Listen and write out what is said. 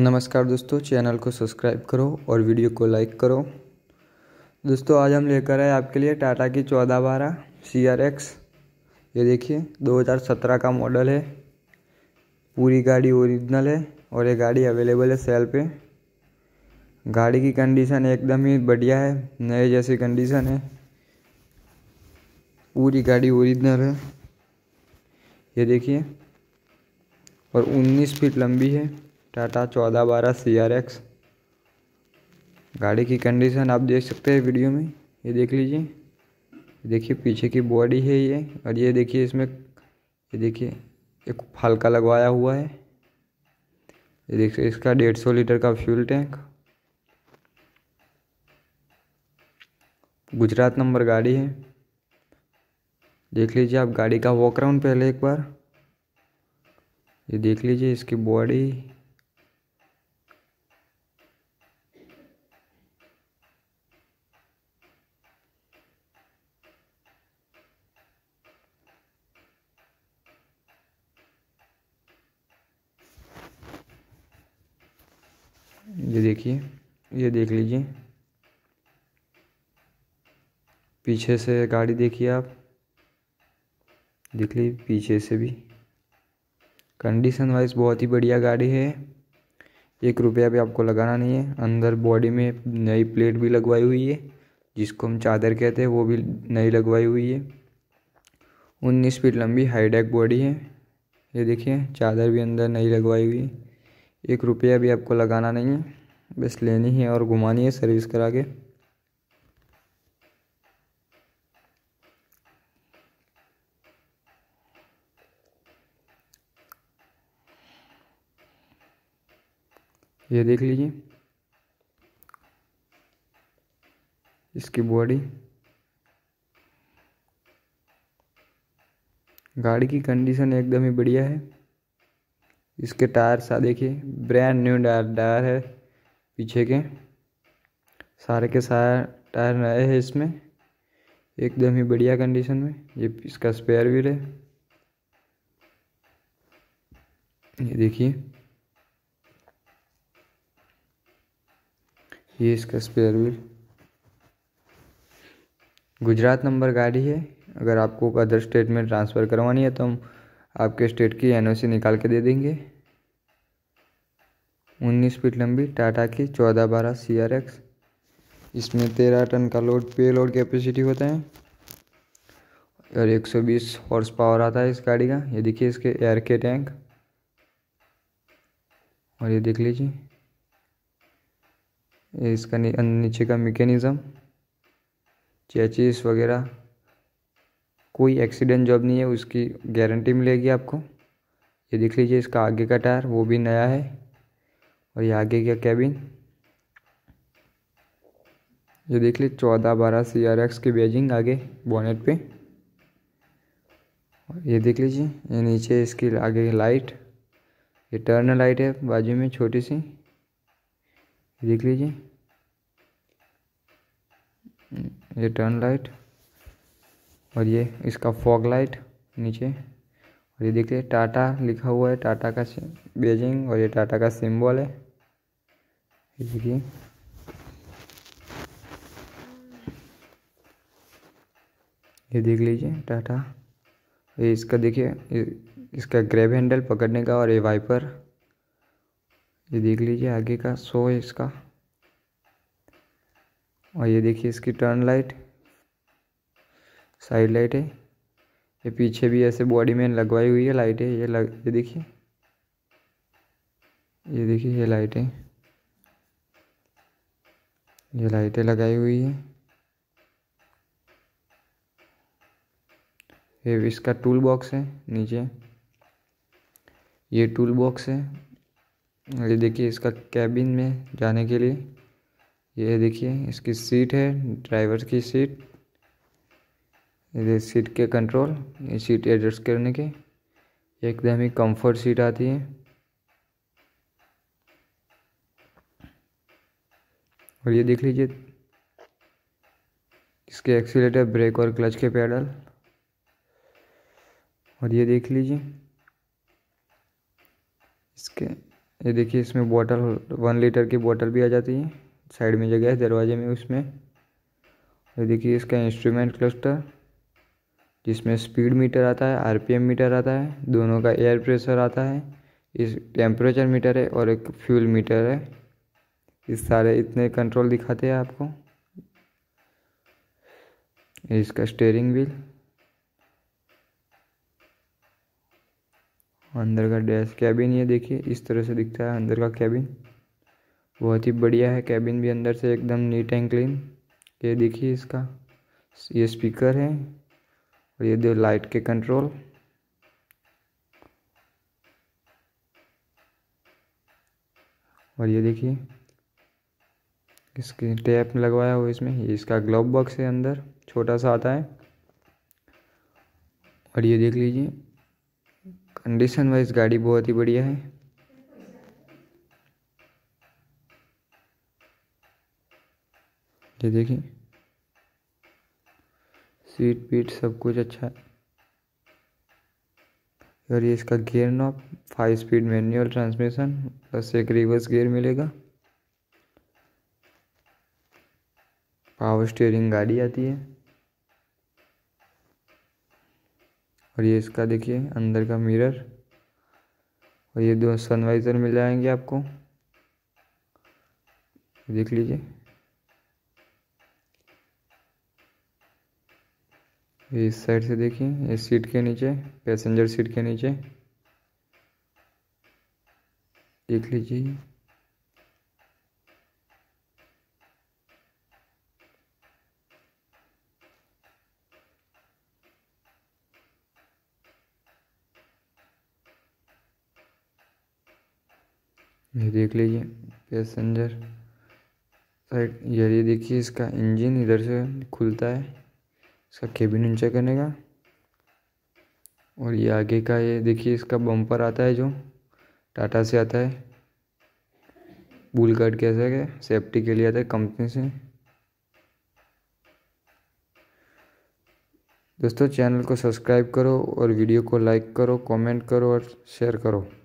नमस्कार दोस्तों चैनल को सब्सक्राइब करो और वीडियो को लाइक करो दोस्तों आज हम लेकर आए आपके लिए टाटा की चौदह बारह सी आर एक्स ये देखिए 2017 का मॉडल है पूरी गाड़ी ओरिजिनल है और ये गाड़ी अवेलेबल है सेल पे गाड़ी की कंडीशन एकदम ही बढ़िया है नए जैसी कंडीशन है पूरी गाड़ी ओरिजिनल है ये देखिए और 19 फीट लंबी है टाटा चौदह बारह सी आर एक्स गाड़ी की कंडीशन आप देख सकते हैं वीडियो में ये देख लीजिए देखिए पीछे की बॉडी है ये और ये देखिए इसमें ये देखिए एक फालका लगवाया हुआ है ये देखिए इसका डेढ़ सौ लीटर का फ्यूल टैंक गुजरात नंबर गाड़ी है देख लीजिए आप गाड़ी का वॉक राउंड पहले एक बार ये देख लीजिए इसकी बॉडी ये देखिए ये देख लीजिए पीछे से गाड़ी देखिए आप देख लीजिए पीछे से भी कंडीशन वाइज बहुत ही बढ़िया गाड़ी है एक रुपया भी आपको लगाना नहीं है अंदर बॉडी में नई प्लेट भी लगवाई हुई है जिसको हम चादर कहते हैं वो भी नई लगवाई हुई है उन्नीस फीट लंबी हाईडेक बॉडी है ये देखिए चादर भी अंदर नई लगवाई हुई है एक रुपया भी आपको लगाना नहीं है बस लेनी है और घुमानी है सर्विस करा के ये देख लीजिए इसकी बॉडी गाड़ी की कंडीशन एकदम ही बढ़िया है इसके टायर सा देखिए ब्रांड न्यू टायर है पीछे के सारे के सारे टायर नए हैं इसमें एकदम ही बढ़िया कंडीशन में ये इसका स्पेयर व्हील है ये देखिए ये इसका स्पेयर व्हील गुजरात नंबर गाड़ी है अगर आपको अदर स्टेट में ट्रांसफ़र करवानी है तो हम आपके स्टेट की एनओसी निकाल के दे देंगे उन्नीस फीट लंबी टाटा की चौदह बारह सी आर एक्स इसमें तेरह टन का लोड पे लोड कैपेसिटी होता है और एक सौ बीस हॉर्स पावर आता है इस गाड़ी का ये देखिए इसके एयर के टैंक और ये देख लीजिए ये इसका नी, नीचे का मेकेनिज़म चेचिस वगैरह कोई एक्सीडेंट जॉब नहीं है उसकी गारंटी मिलेगी आपको ये देख लीजिए इसका आगे का टायर वो भी नया है और ये आगे गया कैबिन ये देख ली चौदह बारह सी आर एक्स की बैजिंग आगे बॉनेट पे और ये देख लीजिए ये नीचे इसकी आगे लाइट ये टर्न लाइट है बाजू में छोटी सी देख लीजिए ये टर्न लाइट और ये इसका फॉग लाइट नीचे और ये देखिए टाटा लिखा हुआ है टाटा का बेजिंग और ये टाटा का सिंबल है देखिए ये देख लीजिए टाटा ये इसका देखिए इसका ग्रेब हैंडल पकड़ने का और ये वाइपर ये देख लीजिए आगे का सो है इसका और ये देखिए इसकी टर्न लाइट साइड लाइट है ये पीछे भी ऐसे बॉडी में लगवाई हुई है लाइट है ये लग ये देखिए ये देखिए ये लाइट है ये लाइटें लगाई हुई है ये इसका टूल बॉक्स है नीचे ये टूल बॉक्स है ये देखिए इसका कैबिन में जाने के लिए ये देखिए इसकी सीट है ड्राइवर की सीट ये सीट के कंट्रोल ये सीट एडजस्ट करने के एकदम ही कंफर्ट सीट आती है और ये देख लीजिए इसके एक्सीटर ब्रेक और क्लच के पैडल और ये देख लीजिए इसके ये देखिए इसमें बोतल वन लीटर की बोतल भी आ जाती है साइड में जगह है दरवाजे में उसमें ये देखिए इसका इंस्ट्रूमेंट क्लस्टर जिसमें स्पीड मीटर आता है आरपीएम मीटर आता है दोनों का एयर प्रेशर आता है इस टेम्परेचर मीटर है और एक फ्यूल मीटर है इस सारे इतने कंट्रोल दिखाते हैं आपको इसका स्टेयरिंग व्हील अंदर का डैश कैबिन ये देखिए इस तरह से दिखता है अंदर का कैबिन बहुत ही बढ़िया है कैबिन भी अंदर से एकदम नीट एंड क्लीन ये देखिए इसका ये स्पीकर है और ये दो लाइट के कंट्रोल और ये देखिए इसके टैप लगवाया हुआ इसमें ये इसका ग्लोब बॉक्स है अंदर छोटा सा आता है और ये देख लीजिए कंडीशन वाइज गाड़ी बहुत ही बढ़िया है ये देखिए सीट पीट सब कुछ अच्छा है और ये इसका gear knob five speed manual transmission plus एक रिवर्स गियर मिलेगा पावर स्टीयरिंग गाड़ी आती है और ये इसका देखिए अंदर का मिरर और ये दो सनवाइज़र मिल जाएंगे आपको देख लीजिए ये इस साइड से देखिए इस सीट के नीचे पैसेंजर सीट के नीचे देख लीजिए ये देख लीजिए पैसेंजर साइड ये देखिए इसका इंजन इधर से खुलता है इसका केबिन ऊंचा करने का और ये आगे का ये देखिए इसका बम्पर आता है जो टाटा से आता है बुल कट कैसे है सेफ्टी के लिए आता है कंपनी से दोस्तों चैनल को सब्सक्राइब करो और वीडियो को लाइक करो कमेंट करो और शेयर करो